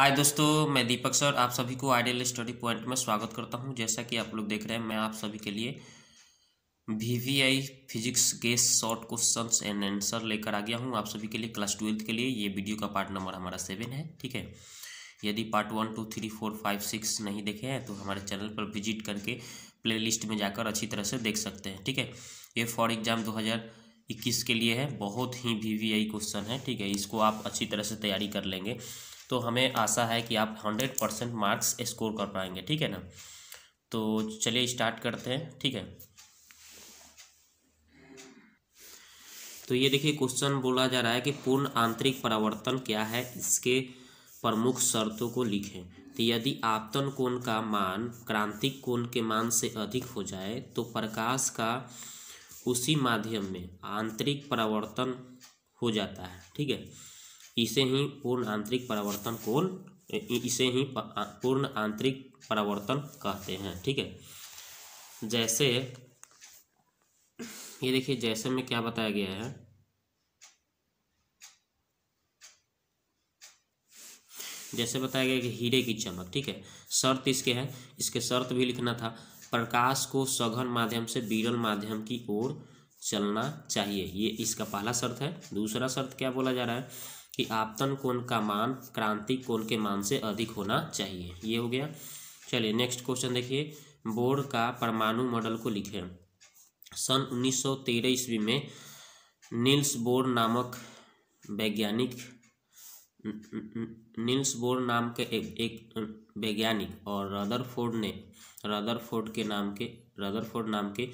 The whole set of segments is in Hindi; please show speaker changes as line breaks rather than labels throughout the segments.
हाय दोस्तों मैं दीपक सर आप सभी को आइडियल स्टडी पॉइंट में स्वागत करता हूं जैसा कि आप लोग देख रहे हैं मैं आप सभी के लिए V V I physics guess short question and answer लेकर आ गया हूं आप सभी के लिए क्लास ट्वेल्थ के लिए ये वीडियो का पार्ट नंबर हमारा सेवन है ठीक है यदि part one two three four five six नहीं देखे हैं तो हमारे चैनल पर विजिट करके प्ले में जाकर अच्छी तरह से देख सकते हैं ठीक है ये फॉर एग्ज़ाम दो हज़ार इक्कीस के लिए है बहुत ही वी वी आई क्वेश्चन है ठीक है इसको आप अच्छी तरह से तैयारी कर लेंगे तो हमें आशा है कि आप हंड्रेड परसेंट मार्क्स स्कोर कर पाएंगे ठीक है ना तो चलिए स्टार्ट करते हैं ठीक है तो ये देखिए क्वेश्चन बोला जा रहा है कि पूर्ण आंतरिक परावर्तन क्या है इसके प्रमुख शर्तों को लिखें तो यदि आपतन कोण का मान क्रांतिक कोण के मान से अधिक हो जाए तो प्रकाश का उसी माध्यम में आंतरिक परावर्तन हो जाता है ठीक है इसे ही पूर्ण आंतरिक परावर्तन कोल इसे ही पूर्ण आंतरिक परावर्तन कहते हैं ठीक है जैसे ये देखिए जैसे में क्या बताया गया है जैसे बताया गया कि हीरे की चमक ठीक है शर्त इसके है इसके शर्त भी लिखना था प्रकाश को सघन माध्यम से बीरल माध्यम की ओर चलना चाहिए ये इसका पहला शर्त है दूसरा शर्त क्या बोला जा रहा है कि आपतन कोण का मान क्रांतिक कोण के मान से अधिक होना चाहिए ये हो गया चलिए नेक्स्ट क्वेश्चन देखिए बोर्ड का परमाणु मॉडल को लिखें सन तेरह ईस्वी में नील्स बोर्ड नामक वैज्ञानिक नील्स बोर्ड नाम के एक एक वैज्ञानिक और रदरफोर्ड ने रदरफोर्ड के नाम के रदरफोर्ड नाम के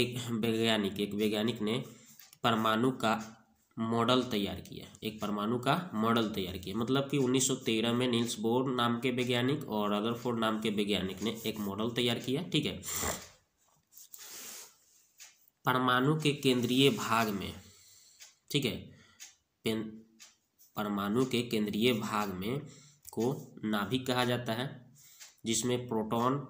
एक वैज्ञानिक एक वैज्ञानिक ने परमाणु का मॉडल तैयार किया एक परमाणु का मॉडल तैयार किया मतलब कि 1913 में नील्स बोर नाम के वैज्ञानिक और रदरफोर्ड नाम के वैज्ञानिक ने एक मॉडल तैयार किया ठीक है परमाणु के केंद्रीय भाग में ठीक है परमाणु के केंद्रीय भाग में को नाभिक कहा जाता है जिसमें प्रोटॉन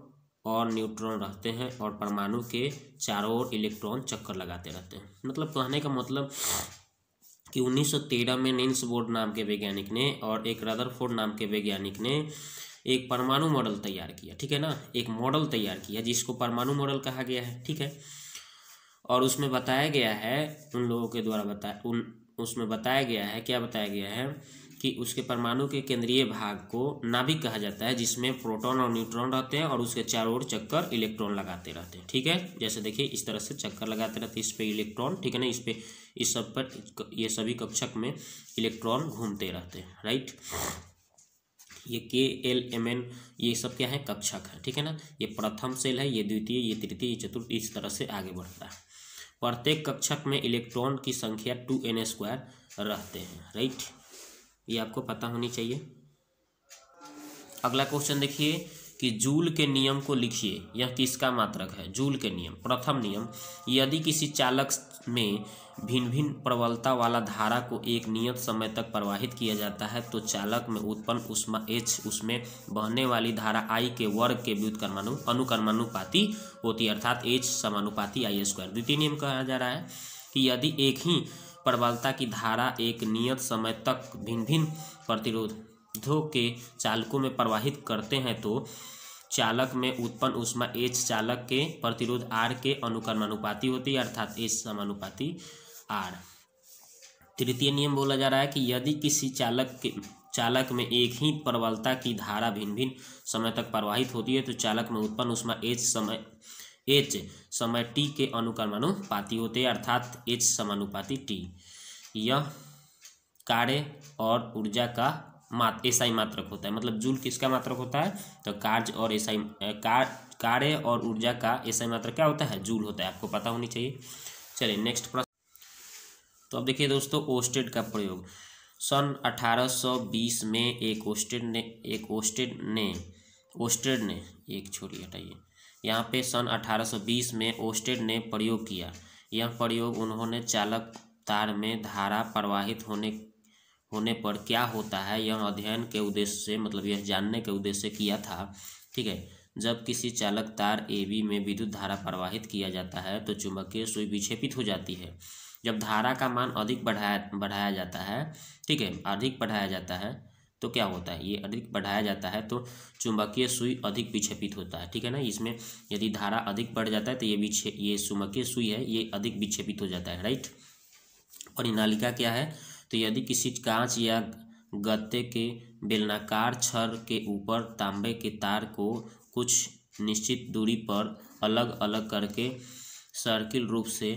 और न्यूट्रॉन रहते हैं और परमाणु के चारों ओर इलेक्ट्रॉन चक्कर लगाते रहते हैं मतलब कहने का मतलब कि 1913 में नील्स बोर्ड नाम के वैज्ञानिक ने और एक रदरफोर्ड नाम के वैज्ञानिक ने एक परमाणु मॉडल तैयार किया ठीक है ना एक मॉडल तैयार किया जिसको परमाणु मॉडल कहा गया है ठीक है और उसमें बताया गया है उन लोगों के द्वारा बताया उन उसमें बताया गया है क्या बताया गया है कि उसके परमाणु के केंद्रीय भाग को नाभिक कहा जाता है जिसमें प्रोटॉन और न्यूट्रॉन रहते हैं और उसके चारों ओर चक्कर इलेक्ट्रॉन लगाते रहते हैं ठीक है जैसे देखिए इस तरह से चक्कर लगाते रहते हैं इस पर इलेक्ट्रॉन ठीक है ना इस पर इस सब पर ये सभी कक्षक में इलेक्ट्रॉन घूमते रहते हैं राइट ये के एल एम एन ये सब क्या है कक्षक है ठीक है ना ये प्रथम सेल है ये द्वितीय ये तृतीय ये चतुर्थ इस तरह से आगे बढ़ता है प्रत्येक कक्षक में इलेक्ट्रॉन की संख्या टू एन स्क्वायर रहते हैं राइट ये आपको पता होनी चाहिए अगला क्वेश्चन देखिए कि जूल के नियम को लिखिए यह किसका मात्रक है जूल के नियम प्रथम नियम यदि किसी चालक में भिन्न भिन्न प्रबलता वाला धारा को एक नियत समय तक प्रवाहित किया जाता है तो चालक में उत्पन्न उष्मा एच उसमें बहने वाली धारा आई के वर्ग के कर्मानु अनुकर्मानुपाति होती है अर्थात एच समानुपाति आई स्क्वायर द्वितीय नियम कहा जा रहा है कि यदि एक ही प्रबलता की धारा एक नियत समय तक भिन्न भिन्न प्रतिरोधों के चालकों में प्रवाहित करते हैं तो चालक में उत्पन्न उष्मा एच चालक के प्रतिरोध आर के अनुकर्मानुपाती होती है अर्थात एच समानुपाती आर तृतीय नियम बोला जा रहा है कि यदि किसी चालक के चालक में एक ही प्रबलता की धारा भिन्न भिन्न समय तक प्रवाहित होती है तो चालक में उत्पन्न उष्मा एच समय एच समय टी के अनुकर्मानुपाती होते हैं अर्थात एच समानुपाती टी यह कार्य और ऊर्जा का मात एसआई मात्रक होता है मतलब जूल किसका मात्रक होता है तो कार्य और एसआई कार्य और ऊर्जा का एसआई मात्रक क्या होता है जूल होता है आपको पता होनी चाहिए चलिए नेक्स्ट प्रश्न तो अब देखिए दोस्तों ओस्टेड का प्रयोग सन 1820 में एक ओस्टेड ने एक ओस्टेड ने ओस्टेड ने एक छोड़िए हटाइए यहाँ पे सन 1820 में ओस्टेड ने प्रयोग किया यह प्रयोग उन्होंने चालक तार में धारा प्रवाहित होने होने पर क्या होता है यह अध्ययन के उद्देश्य से मतलब यह जानने के उद्देश्य से किया था ठीक है जब किसी चालक तार ए बी में विद्युत धारा प्रवाहित किया जाता है तो चुंबकीय सुई विक्षेपित हो जाती है जब धारा का मान अधिक बढ़ाया बढ़ाया जाता है ठीक है अधिक बढ़ाया जाता है तो क्या होता है ये अधिक बढ़ाया जाता है तो चुंबकीय सुई अधिक विक्षेपित होता है ठीक है ना इसमें यदि धारा अधिक बढ़ जाता है तो ये विक्षे ये चुंबकीय सुई है ये अधिक विक्षेपित हो जाता है राइट और ये नालिका क्या है तो यदि किसी कांच या गत्ते के बेलनाकार छर के ऊपर तांबे के तार को कुछ निश्चित दूरी पर अलग अलग करके सर्किल रूप से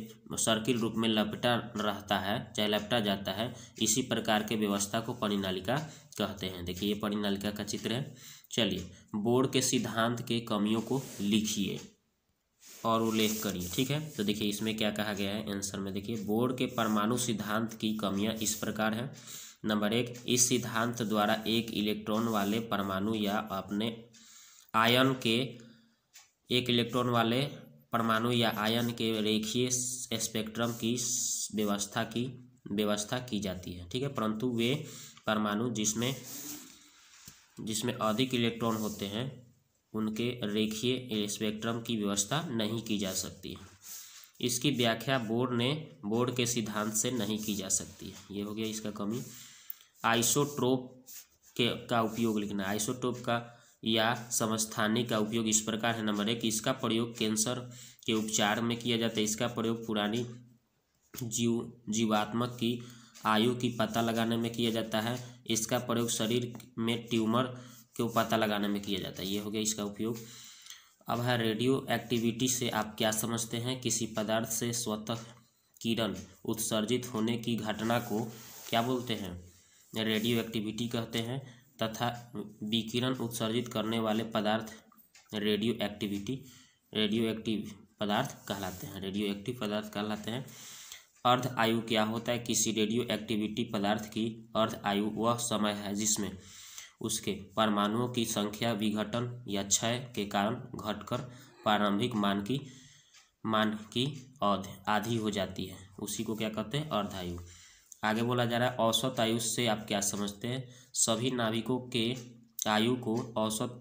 सर्किल रूप में लपटा रहता है चाहे लपटा जाता है इसी प्रकार के व्यवस्था को परिनालिका कहते हैं देखिए ये परिनालिका का चित्र है चलिए बोर्ड के सिद्धांत के कमियों को लिखिए और उल्लेख करिए ठीक है तो देखिए इसमें क्या कहा गया है आंसर में देखिए बोर्ड के परमाणु सिद्धांत की कमियां इस प्रकार हैं नंबर एक इस सिद्धांत द्वारा एक इलेक्ट्रॉन वाले परमाणु या अपने आयन के एक इलेक्ट्रॉन वाले परमाणु या आयन के रेखीय स्पेक्ट्रम की व्यवस्था की व्यवस्था की जाती है ठीक है परंतु वे परमाणु जिसमें जिसमें अधिक इलेक्ट्रॉन होते हैं उनके रेखीय स्पेक्ट्रम की व्यवस्था नहीं की जा सकती है इसकी व्याख्या बोर्ड ने बोर्ड के सिद्धांत से नहीं की जा सकती है ये हो गया इसका कमी आइसोट्रोप के का उपयोग लिखना आइसोटोप का या समस्थानी का उपयोग इस प्रकार है नंबर एक इसका प्रयोग कैंसर के उपचार में किया जाता है इसका प्रयोग पुरानी जीव जीवात्मक की आयु की पता लगाने में किया जाता है इसका प्रयोग शरीर में ट्यूमर को पता लगाने में किया जाता है ये हो गया इसका उपयोग अब है रेडियो एक्टिविटी से आप क्या समझते हैं किसी पदार्थ से स्वतः किरण उत्सर्जित होने की घटना को क्या बोलते हैं रेडियो एक्टिविटी कहते हैं तथा विकिरण उत्सर्जित करने वाले पदार्थ रेडियो एक्टिविटी रेडियो एक्टिव पदार्थ कहलाते हैं रेडियो एक्टिव पदार्थ कहलाते हैं अर्ध आयु क्या होता है किसी रेडियो एक्टिविटी पदार्थ की अर्ध आयु वह समय है जिसमें उसके परमाणुओं की संख्या विघटन या क्षय के कारण घटकर प्रारंभिक मान की मान की औध आधी हो जाती है उसी को क्या कहते हैं अर्ध आयु आगे बोला जा रहा है औसत आयु से आप क्या समझते हैं सभी नाविकों के आयु को औसत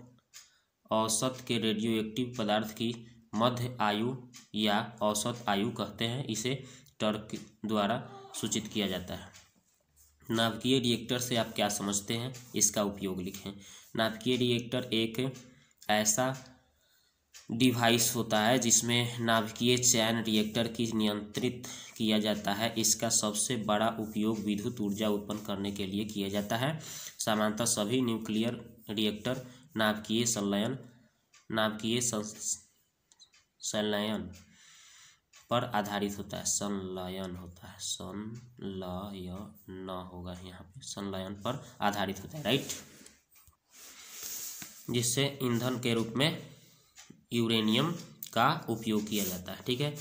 औसत के रेडियोएक्टिव पदार्थ की मध्य आयु या औसत आयु कहते हैं इसे टर्क द्वारा सूचित किया जाता है नाभिकीय रिएक्टर से आप क्या समझते हैं इसका उपयोग लिखें नाभिकीय रिएक्टर एक ऐसा डिवाइस होता है जिसमें नाभिकीय चयन रिएक्टर की नियंत्रित किया जाता है इसका सबसे बड़ा उपयोग विद्युत ऊर्जा उत्पन्न करने के लिए किया जाता है सामान्यतः सभी न्यूक्लियर रिएक्टर नाभिकीय संलयन नाभिकीय संलयन पर आधारित होता है संलयन होता है संलय न होगा यहाँ पे संलयन पर आधारित होता है राइट जिससे ईंधन के रूप में यूरेनियम का उपयोग किया जाता है ठीक है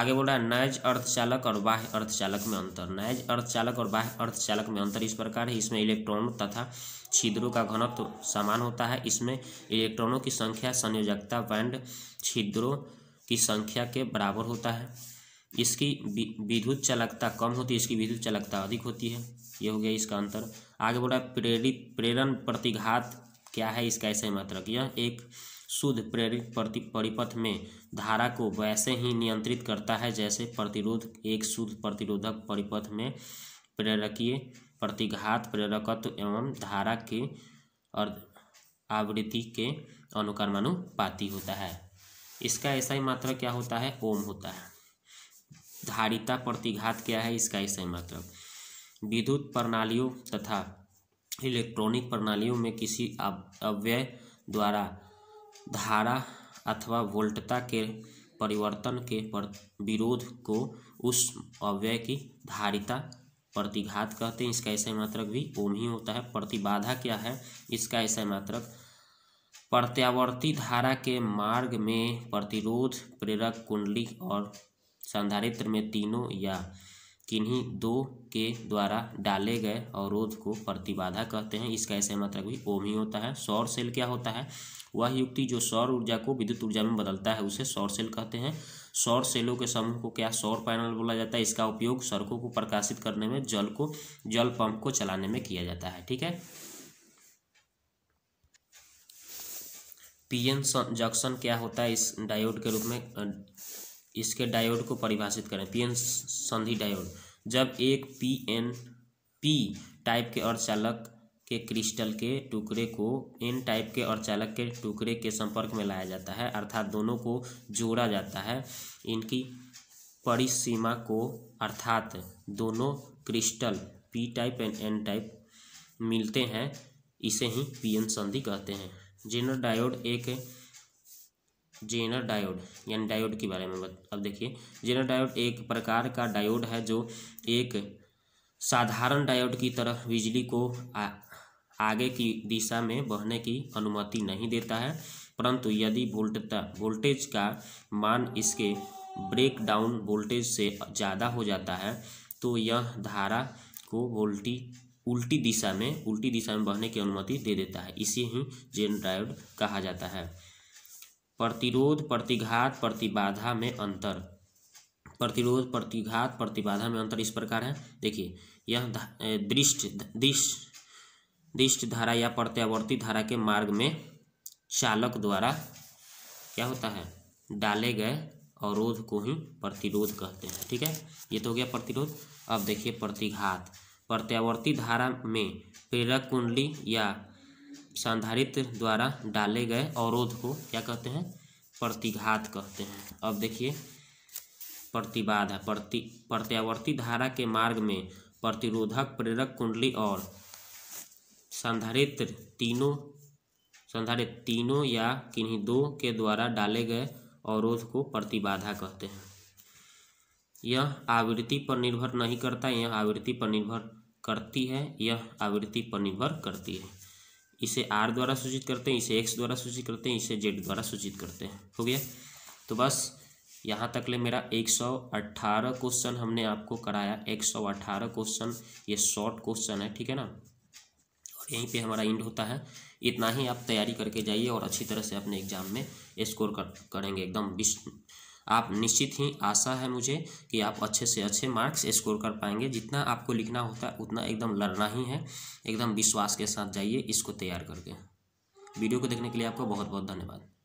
आगे बोल रहा है नैज अर्थचालक और बाह्य अर्थचालक में अंतर नैज अर्थचालक और बाह्य अर्थचालक में अंतर इस प्रकार है इसमें इलेक्ट्रॉन तथा छिद्रों का घनत्व समान होता है इसमें इलेक्ट्रॉनों की संख्या संयोजकता बैंड छिद्रों की संख्या के बराबर होता है इसकी विद्युत चालकता कम होती है इसकी विद्युत चालकता अधिक होती है ये हो गया इसका अंतर आगे बोल रहा है प्रेरित प्रेरण प्रतिघात क्या है इसका ऐसे मात्रक यह एक शुद्ध प्रेरित प्रति परिपथ में धारा को वैसे ही नियंत्रित करता है जैसे प्रतिरोध एक शुद्ध प्रतिरोधक परिपथ में प्रेरकीय प्रतिघात प्रेरकत्व एवं धारा के और आवृत्ति के अनुकर्मानुपाती होता है इसका ऐसा ही मात्र क्या होता है ओम होता है धारिता प्रतिघात क्या है इसका ऐसा ही मात्रक विद्युत प्रणालियों तथा इलेक्ट्रॉनिक प्रणालियों में किसी अव्यय द्वारा धारा अथवा वोल्टता के परिवर्तन के पर विरोध को उस अव्यय की धारिता प्रतिघात कहते हैं इसका ऐसा मात्रक भी ओम ही होता है प्रतिबाधा क्या है इसका ऐसा मात्रक प्रत्यावर्ती धारा के मार्ग में प्रतिरोध प्रेरक कुंडली और संधारित्र में तीनों या किन्हीं दो के द्वारा डाले गए अवरोध को प्रतिबाधा कहते हैं इसका ऐसे मात्रक भी ओम ही होता है सौर सेल क्या होता है वह युक्ति जो सौर ऊर्जा को विद्युत ऊर्जा में बदलता है उसे सौर सेल कहते हैं सौर सेलों के समूह को क्या सौर पैनल बोला जाता है इसका उपयोग सड़कों को प्रकाशित करने में जल को जल पंप को चलाने में किया जाता है ठीक है पीएन जंक्शन क्या होता है इस डायोड के रूप में इसके डायोड को परिभाषित करें पीएन संधि डायोड जब एक पीएन पी टाइप के चालक के क्रिस्टल के टुकड़े को एन टाइप के चालक के टुकड़े के संपर्क में लाया जाता है अर्थात दोनों को जोड़ा जाता है इनकी परिसीमा को अर्थात दोनों crystal P type and N type मिलते हैं इसे ही पीएन संधि कहते हैं जिनर डायोड एक जेनर डायोड यानी डायोड के बारे में अब देखिए जेनर डायोड एक प्रकार का डायोड है जो एक साधारण डायोड की तरह बिजली को आ, आगे की दिशा में बहने की अनुमति नहीं देता है परंतु यदि वोल्टता वोल्टेज का मान इसके ब्रेक डाउन वोल्टेज से ज़्यादा हो जाता है तो यह धारा को वोल्टी उल्टी दिशा में उल्टी दिशा में बहने की अनुमति दे देता है इसे ही जेन डायोड कहा जाता है प्रतिरोध प्रतिघात प्रतिबाधा में अंतर प्रतिरोध प्रतिघात प्रतिबाधा में अंतर इस प्रकार है देखिए यह दृष्ट दिश दिष्ट धारा या प्रत्यावर्ती धारा के मार्ग में चालक द्वारा क्या होता है डाले गए अवरोध को ही प्रतिरोध कहते हैं ठीक है ये तो हो गया प्रतिरोध अब देखिए प्रतिघात प्रत्यावर्ती धारा में प्रेरक कुंडली या सांधारित्र द्वारा डाले गए अवरोध को क्या कहते हैं प्रतिघात कहते हैं अब देखिए प्रतिबाध है प्रति प्रत्यावर्ती धारा के मार्ग में प्रतिरोधक प्रेरक कुंडली और संधारित्र तीनों संधारित तीनों या किन्हीं दो के द्वारा डाले गए अवरोध को प्रतिबाधा कहते हैं यह आवृत्ति पर निर्भर नहीं करता यह आवृत्ति पर निर्भर करती है यह आवृत्ति पर निर्भर करती है इसे आर द्वारा सूचित करते हैं इसे एक्स द्वारा सूचित करते हैं इसे जेड द्वारा सूचित करते हैं हो गया तो बस यहाँ तक ले मेरा 118 क्वेश्चन हमने आपको कराया 118 क्वेश्चन ये शॉर्ट क्वेश्चन है ठीक है ना और यहीं पे हमारा इंड होता है इतना ही आप तैयारी करके जाइए और अच्छी तरह से अपने एग्जाम में स्कोर कर, करेंगे एकदम आप निश्चित ही आशा है मुझे कि आप अच्छे से अच्छे मार्क्स स्कोर कर पाएंगे जितना आपको लिखना होता है उतना एकदम लड़ना ही है एकदम विश्वास के साथ जाइए इसको तैयार करके वीडियो को देखने के लिए आपका बहुत बहुत धन्यवाद